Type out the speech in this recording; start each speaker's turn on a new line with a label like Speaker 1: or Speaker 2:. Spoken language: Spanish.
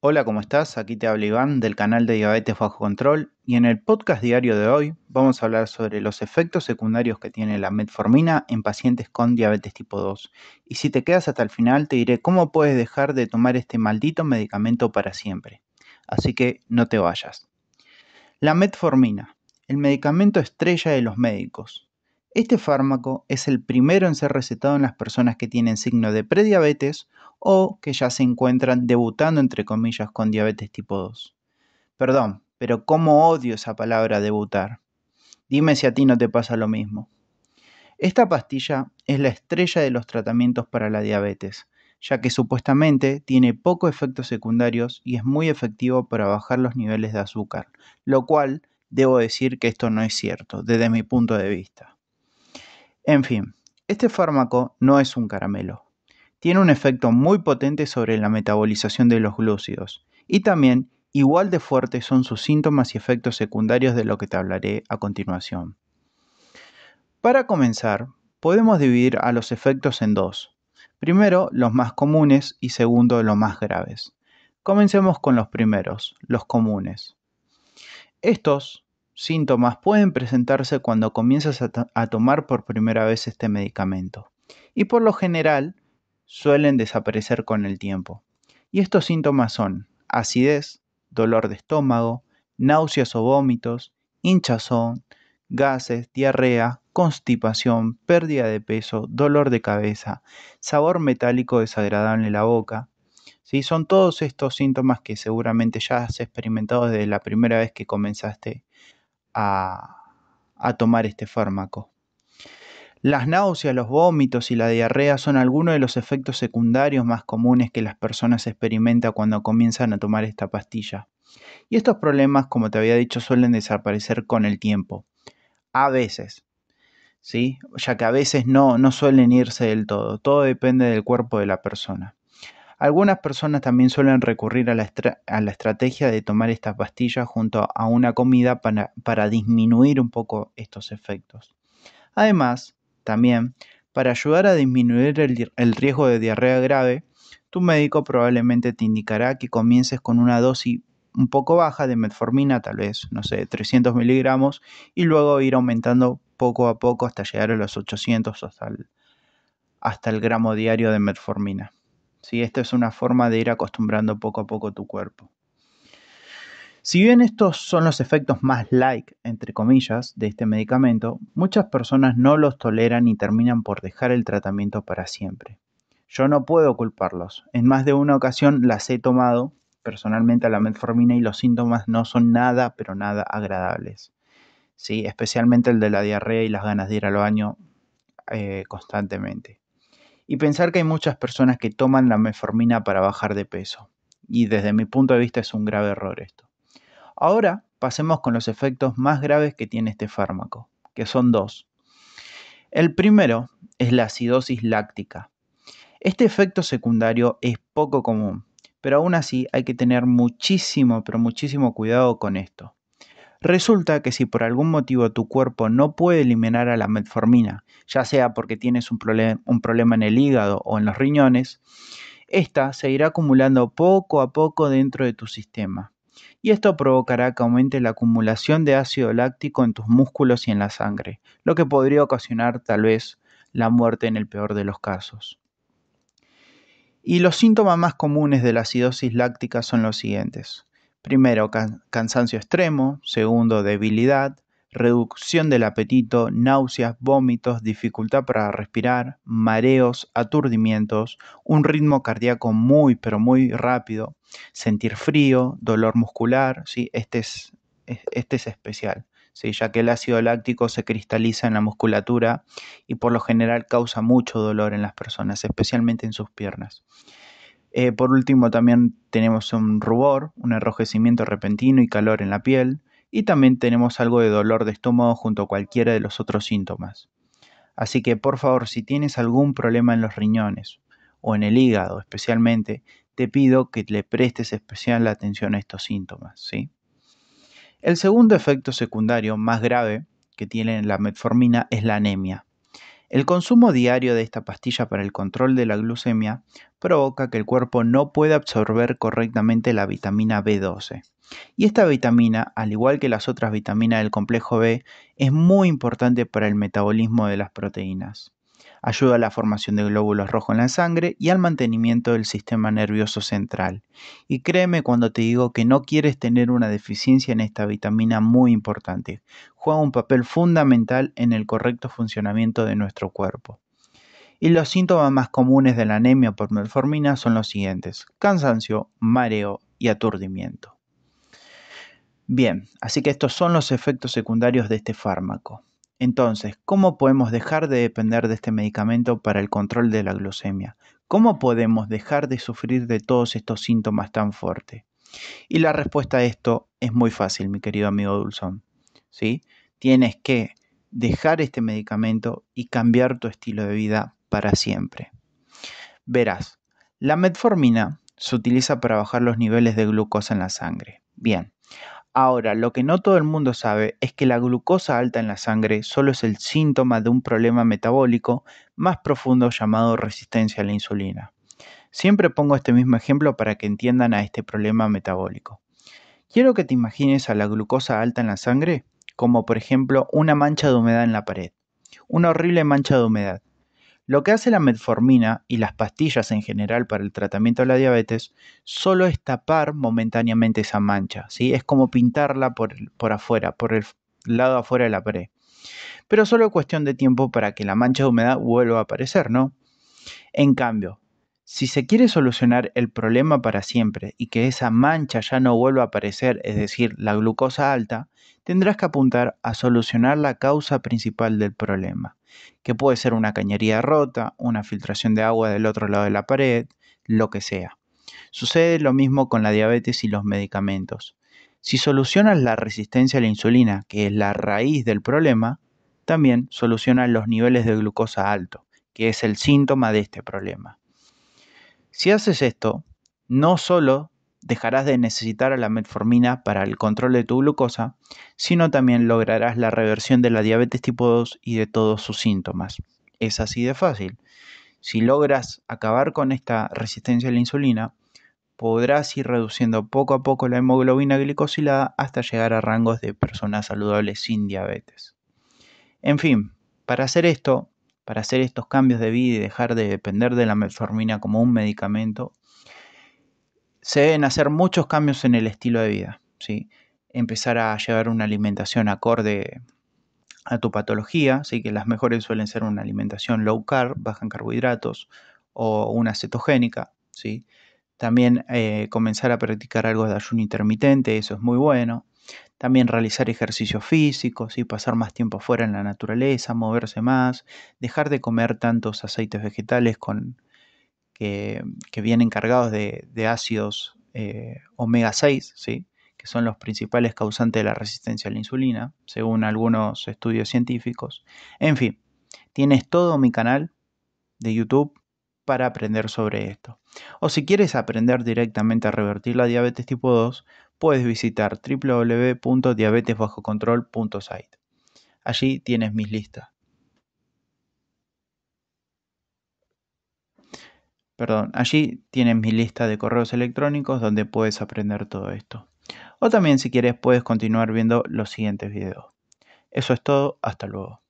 Speaker 1: Hola, ¿cómo estás? Aquí te habla Iván del canal de Diabetes Bajo Control y en el podcast diario de hoy vamos a hablar sobre los efectos secundarios que tiene la metformina en pacientes con diabetes tipo 2. Y si te quedas hasta el final te diré cómo puedes dejar de tomar este maldito medicamento para siempre. Así que no te vayas. La metformina, el medicamento estrella de los médicos, este fármaco es el primero en ser recetado en las personas que tienen signo de prediabetes o que ya se encuentran debutando entre comillas con diabetes tipo 2. Perdón, pero cómo odio esa palabra debutar. Dime si a ti no te pasa lo mismo. Esta pastilla es la estrella de los tratamientos para la diabetes, ya que supuestamente tiene pocos efectos secundarios y es muy efectivo para bajar los niveles de azúcar, lo cual debo decir que esto no es cierto desde mi punto de vista. En fin, este fármaco no es un caramelo. Tiene un efecto muy potente sobre la metabolización de los glúcidos y también igual de fuertes son sus síntomas y efectos secundarios de lo que te hablaré a continuación. Para comenzar, podemos dividir a los efectos en dos. Primero, los más comunes y segundo, los más graves. Comencemos con los primeros, los comunes. Estos síntomas pueden presentarse cuando comienzas a, tomar por primera vez este medicamento y por lo general suelen desaparecer con el tiempo. Y estos síntomas son acidez, dolor de estómago, náuseas o vómitos, hinchazón, gases, diarrea, constipación, pérdida de peso, dolor de cabeza, sabor metálico desagradable en la boca. Son todos estos síntomas que seguramente ya has experimentado desde la primera vez que comenzaste a, tomar este fármaco. Las náuseas, los vómitos y la diarrea son algunos de los efectos secundarios más comunes que las personas experimentan cuando comienzan a tomar esta pastilla. Y estos problemas, como te había dicho, suelen desaparecer con el tiempo. A veces, ¿sí? Ya que a veces no, no suelen irse del todo. Todo depende del cuerpo de la persona. Algunas personas también suelen recurrir a la, estrategia de tomar estas pastillas junto a una comida para, disminuir un poco estos efectos. Además, también, para ayudar a disminuir el, riesgo de diarrea grave, tu médico probablemente te indicará que comiences con una dosis un poco baja de metformina, tal vez, no sé, 300 miligramos, y luego ir aumentando poco a poco hasta llegar a los 800 hasta el gramo diario de metformina. ¿sí? Esta es una forma de ir acostumbrando poco a poco tu cuerpo. Si bien estos son los efectos más like, entre comillas, de este medicamento, muchas personas no los toleran y terminan por dejar el tratamiento para siempre. Yo no puedo culparlos. En más de una ocasión las he tomado personalmente a la metformina y los síntomas no son nada, pero nada agradables. ¿Sí? Especialmente el de la diarrea y las ganas de ir al baño eh, constantemente. Y pensar que hay muchas personas que toman la meformina para bajar de peso. Y desde mi punto de vista es un grave error esto. Ahora pasemos con los efectos más graves que tiene este fármaco, que son dos. El primero es la acidosis láctica. Este efecto secundario es poco común, pero aún así hay que tener muchísimo, pero muchísimo cuidado con esto. Resulta que si por algún motivo tu cuerpo no puede eliminar a la metformina, ya sea porque tienes un, problema en el hígado o en los riñones, esta se irá acumulando poco a poco dentro de tu sistema. Y esto provocará que aumente la acumulación de ácido láctico en tus músculos y en la sangre, lo que podría ocasionar tal vez la muerte en el peor de los casos. Y los síntomas más comunes de la acidosis láctica son los siguientes. Primero, cansancio extremo. Segundo, debilidad. Reducción del apetito, náuseas, vómitos, dificultad para respirar, mareos, aturdimientos, un ritmo cardíaco muy pero muy rápido, sentir frío, dolor muscular, ¿sí? este, es, este es especial. Sí, ya que el ácido láctico se cristaliza en la musculatura y por lo general causa mucho dolor en las personas, especialmente en sus piernas. Eh, por último, también tenemos un rubor, un enrojecimiento repentino y calor en la piel, y también tenemos algo de dolor de estómago junto a cualquiera de los otros síntomas. Así que por favor, si tienes algún problema en los riñones o en el hígado especialmente, te pido que le prestes especial atención a estos síntomas. El segundo efecto secundario más grave que tiene la metformina es la anemia. El consumo diario de esta pastilla para el control de la glucemia provoca que el cuerpo no pueda absorber correctamente la vitamina B12. Y esta vitamina, al igual que las otras vitaminas del complejo B, es muy importante para el metabolismo de las proteínas ayuda a la formación de glóbulos rojos en la sangre y al mantenimiento del sistema nervioso central. Y créeme cuando te digo que no quieres tener una deficiencia en esta vitamina muy importante. Juega un papel fundamental en el correcto funcionamiento de nuestro cuerpo. Y los síntomas más comunes de la anemia por melformina son los siguientes: cansancio, mareo y aturdimiento. Bien, así que estos son los efectos secundarios de este fármaco. Entonces, ¿cómo podemos dejar de depender de este medicamento para el control de la glucemia? ¿Cómo podemos dejar de sufrir de todos estos síntomas tan fuertes? Y la respuesta a esto es muy fácil, mi querido amigo Dulzón. ¿sí? Tienes que dejar este medicamento y cambiar tu estilo de vida para siempre. Verás, la metformina se utiliza para bajar los niveles de glucosa en la sangre. Bien, Ahora, lo que no todo el mundo sabe es que la glucosa alta en la sangre solo es el síntoma de un problema metabólico más profundo llamado resistencia a la insulina. Siempre pongo este mismo ejemplo para que entiendan a este problema metabólico. Quiero que te imagines a la glucosa alta en la sangre como por ejemplo una mancha de humedad en la pared, una horrible mancha de humedad lo que hace la metformina y las pastillas en general para el tratamiento de la diabetes solo es tapar momentáneamente esa mancha, ¿sí? es como pintarla por, afuera, por el lado afuera de la pared. Pero solo cuestión de tiempo para que la mancha de humedad vuelva a aparecer, ¿no? En cambio, si se quiere solucionar el problema para siempre y que esa mancha ya no vuelva a aparecer, es decir, la glucosa alta, tendrás que apuntar a solucionar la causa principal del problema, que puede ser una cañería rota, una filtración de agua del otro lado de la pared, lo que sea. Sucede lo mismo con la diabetes y los medicamentos. Si solucionas la resistencia a la insulina, que es la raíz del problema, también solucionas los niveles de glucosa alto, que es el síntoma de este problema. Si haces esto, no solo dejarás de necesitar a la metformina para el control de tu glucosa, sino también lograrás la reversión de la diabetes tipo 2 y de todos sus síntomas. Es así de fácil. Si logras acabar con esta resistencia a la insulina, podrás ir reduciendo poco a poco la hemoglobina glicosilada hasta llegar a rangos de personas saludables sin diabetes. En fin, para hacer esto, para hacer estos cambios de vida y dejar de depender de la metformina como un medicamento, se deben hacer muchos cambios en el estilo de vida. ¿sí? Empezar a llevar una alimentación acorde a tu patología, Así que las mejores suelen ser una alimentación low carb, baja en carbohidratos, o una cetogénica. ¿sí? También eh, comenzar a practicar algo de ayuno intermitente, eso es muy bueno. También realizar ejercicios físicos y pasar más tiempo fuera en la naturaleza, moverse más, dejar de comer tantos aceites vegetales que, vienen cargados de, ácidos eh, omega 6, que son los principales causantes de la resistencia a la insulina, según algunos estudios científicos. En fin, tienes todo mi canal de YouTube para aprender sobre esto. O si quieres aprender directamente a revertir la diabetes tipo 2, puedes visitar www.diabetesbajocontrol.site. Allí tienes mis listas. Perdón, allí tienes mi lista de correos electrónicos donde puedes aprender todo esto. O también si quieres puedes continuar viendo los siguientes videos. Eso es todo, hasta luego.